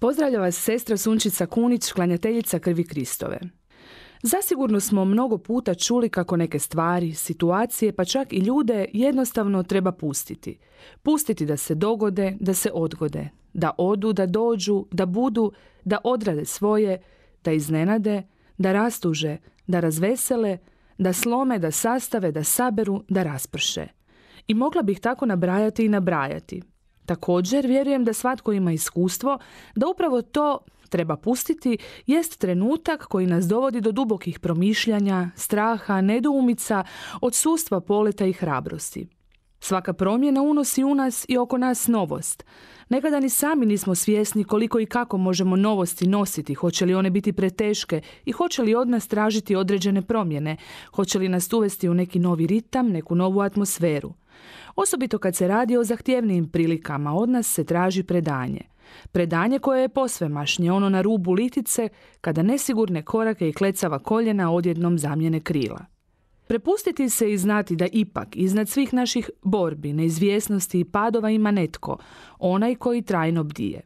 Pozdravlja vas sestra Sunčica Kunić, klanjateljica Krvi Kristove. Zasigurno smo mnogo puta čuli kako neke stvari, situacije, pa čak i ljude jednostavno treba pustiti. Pustiti da se dogode, da se odgode, da odu, da dođu, da budu, da odrade svoje, da iznenade, da rastuže, da razvesele, da slome, da sastave, da saberu, da rasprše. I mogla bih tako nabrajati i nabrajati – Također, vjerujem da svatko ima iskustvo da upravo to treba pustiti jest trenutak koji nas dovodi do dubokih promišljanja, straha, nedoumica, odsustva poleta i hrabrosti. Svaka promjena unosi u nas i oko nas novost. Nekada ni sami nismo svjesni koliko i kako možemo novosti nositi, hoće li one biti preteške i hoće li od nas tražiti određene promjene, hoće li nas uvesti u neki novi ritam, neku novu atmosferu. Osobito kad se radi o zahtjevnim prilikama, od nas se traži predanje. Predanje koje je posvemašnje, ono na rubu litice, kada nesigurne korake i klecava koljena odjednom zamjene krila. Prepustiti se i znati da ipak iznad svih naših borbi, neizvjesnosti i padova ima netko, onaj koji trajno bdije.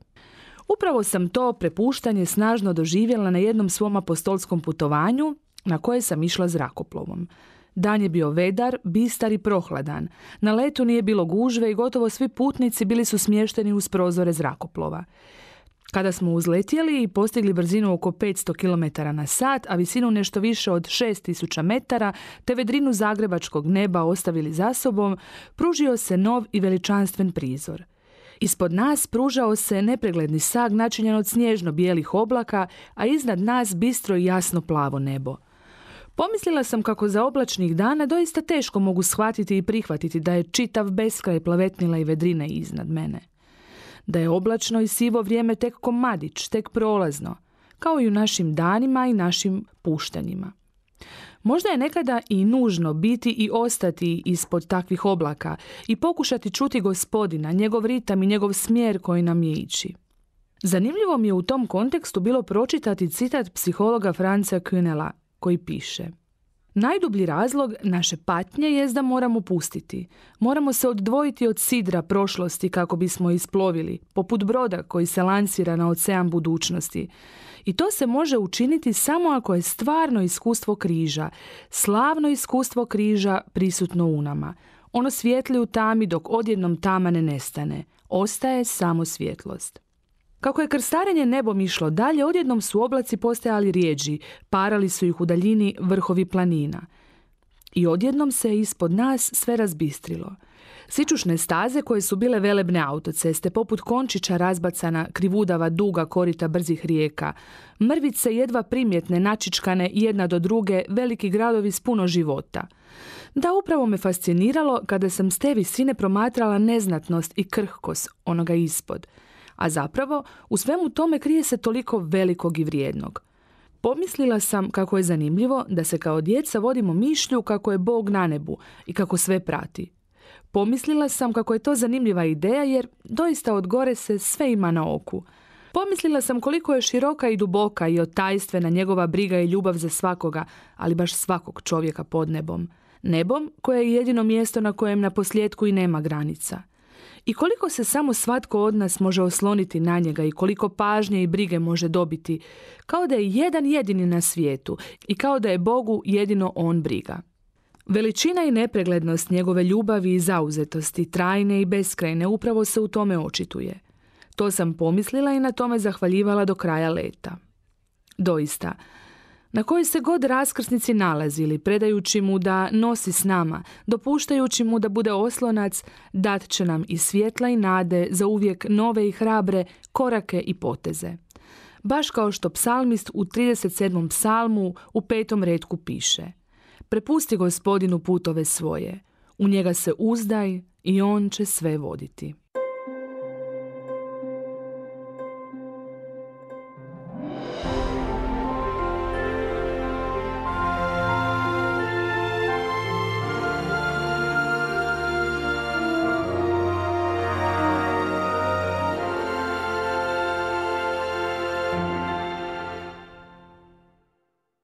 Upravo sam to prepuštanje snažno doživjela na jednom svom apostolskom putovanju na koje sam išla zrakoplovom. Dan je bio vedar, bistar i prohladan. Na letu nije bilo gužve i gotovo svi putnici bili su smješteni uz prozore zrakoplova. Kada smo uzletjeli i postigli brzinu oko 500 km na sat, a visinu nešto više od 6000 metara, te vedrinu zagrebačkog neba ostavili za sobom, pružio se nov i veličanstven prizor. Ispod nas pružao se nepregledni sag načinjen od snježno bijelih oblaka, a iznad nas bistro i jasno plavo nebo – Pomislila sam kako za oblačnih dana doista teško mogu shvatiti i prihvatiti da je čitav beskraj plavetnila i vedrine iznad mene. Da je oblačno i sivo vrijeme tek komadić, tek prolazno, kao i u našim danima i našim puštanjima. Možda je nekada i nužno biti i ostati ispod takvih oblaka i pokušati čuti gospodina, njegov ritam i njegov smjer koji nam je ići. Zanimljivo mi je u tom kontekstu bilo pročitati citat psihologa Franca Kunela koji piše Najdublji razlog naše patnje je da moramo pustiti. Moramo se odvojiti od sidra prošlosti kako bismo isplovili, poput broda koji se lansira na ocean budućnosti. I to se može učiniti samo ako je stvarno iskustvo križa, slavno iskustvo križa prisutno u nama. Ono svijetli u tami dok odjednom tama ne nestane. Ostaje samo svjetlost. Kako je krstarenje nebom išlo dalje, odjednom su oblaci postajali rijeđi, parali su ih u daljini vrhovi planina. I odjednom se ispod nas sve razbistrilo. Sičušne staze koje su bile velebne autoceste, poput končića razbacana, krivudava, duga, korita brzih rijeka, mrvice jedva primjetne, načičkane jedna do druge, veliki gradovi s puno života. Da, upravo me fasciniralo kada sam s te visine promatrala neznatnost i krhkost onoga ispod – a zapravo u svemu tome krije se toliko velikog i vrijednog. Pomislila sam kako je zanimljivo da se kao djeca vodimo mišlju kako je Bog na nebu i kako sve prati. Pomislila sam kako je to zanimljiva ideja jer doista od gore se sve ima na oku. Pomislila sam koliko je široka i duboka i otajstvena njegova briga i ljubav za svakoga, ali baš svakog čovjeka pod nebom. Nebom koje je jedino mjesto na kojem na posljedku i nema granica. I koliko se samo svatko od nas može osloniti na njega i koliko pažnje i brige može dobiti, kao da je jedan jedini na svijetu i kao da je Bogu jedino on briga. Veličina i nepreglednost njegove ljubavi i zauzetosti, trajne i beskrajne, upravo se u tome očituje. To sam pomislila i na tome zahvaljivala do kraja leta. Doista, na kojoj se god raskrsnici nalazili, predajući mu da nosi s nama, dopuštajući mu da bude oslonac, dat će nam i svjetla i nade za uvijek nove i hrabre korake i poteze. Baš kao što psalmist u 37. psalmu u petom redku piše Prepusti gospodinu putove svoje, u njega se uzdaj i on će sve voditi.